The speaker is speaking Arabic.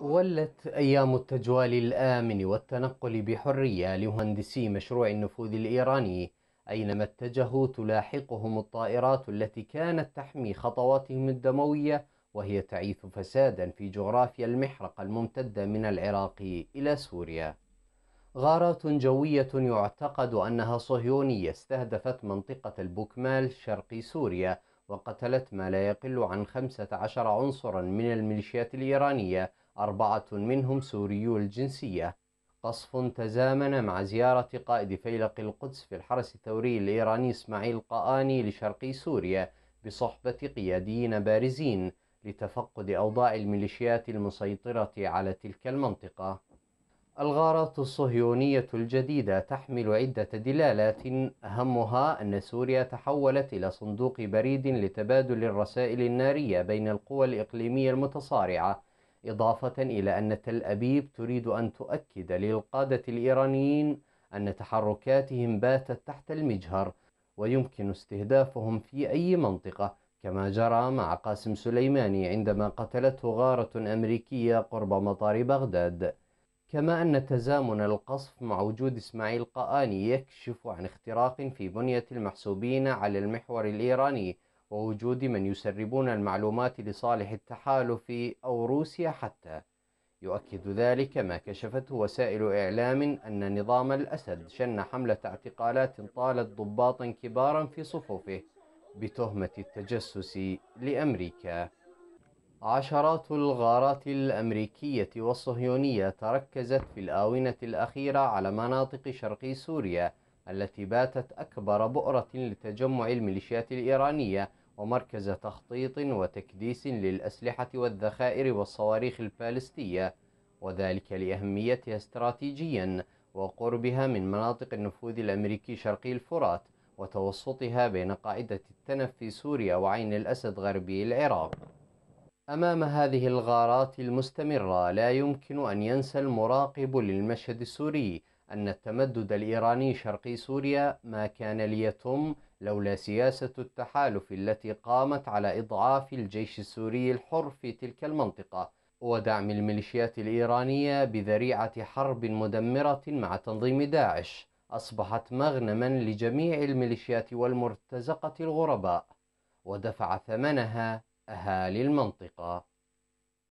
ولت أيام التجوال الآمن والتنقل بحرية لمهندسي مشروع النفوذ الإيراني أينما اتجهوا تلاحقهم الطائرات التي كانت تحمي خطواتهم الدموية وهي تعيث فسادا في جغرافيا المحرقة الممتدة من العراق إلى سوريا غارات جوية يعتقد أنها صهيونية استهدفت منطقة البوكمال شرقي سوريا وقتلت ما لا يقل عن 15 عنصرا من الميليشيات الإيرانية أربعة منهم سوريو الجنسية قصف تزامن مع زيارة قائد فيلق القدس في الحرس الثوري الإيراني إسماعيل قآني لشرقي سوريا بصحبة قياديين بارزين لتفقد أوضاع الميليشيات المسيطرة على تلك المنطقة الغارات الصهيونية الجديدة تحمل عدة دلالات أهمها أن سوريا تحولت إلى صندوق بريد لتبادل الرسائل النارية بين القوى الإقليمية المتصارعة إضافة إلى أن تل أبيب تريد أن تؤكد للقادة الإيرانيين أن تحركاتهم باتت تحت المجهر ويمكن استهدافهم في أي منطقة كما جرى مع قاسم سليماني عندما قتلته غارة أمريكية قرب مطار بغداد كما أن تزامن القصف مع وجود إسماعيل قآني يكشف عن اختراق في بنية المحسوبين على المحور الإيراني ووجود من يسربون المعلومات لصالح التحالف أو روسيا حتى يؤكد ذلك ما كشفته وسائل إعلام أن نظام الأسد شن حملة اعتقالات طالت ضباطا كبارا في صفوفه بتهمة التجسس لأمريكا عشرات الغارات الأمريكية والصهيونية تركزت في الآونة الأخيرة على مناطق شرق سوريا التي باتت أكبر بؤرة لتجمع الميليشيات الإيرانية ومركز تخطيط وتكديس للأسلحة والذخائر والصواريخ البالستية وذلك لأهميتها استراتيجيا وقربها من مناطق النفوذ الأمريكي شرقي الفرات وتوسطها بين قاعدة التنف في سوريا وعين الأسد غربي العراق أمام هذه الغارات المستمرة لا يمكن أن ينسى المراقب للمشهد السوري أن التمدد الإيراني شرقي سوريا ما كان ليتم لولا سياسة التحالف التي قامت على إضعاف الجيش السوري الحر في تلك المنطقة ودعم الميليشيات الإيرانية بذريعة حرب مدمرة مع تنظيم داعش أصبحت مغنما لجميع الميليشيات والمرتزقة الغرباء ودفع ثمنها أهالي المنطقة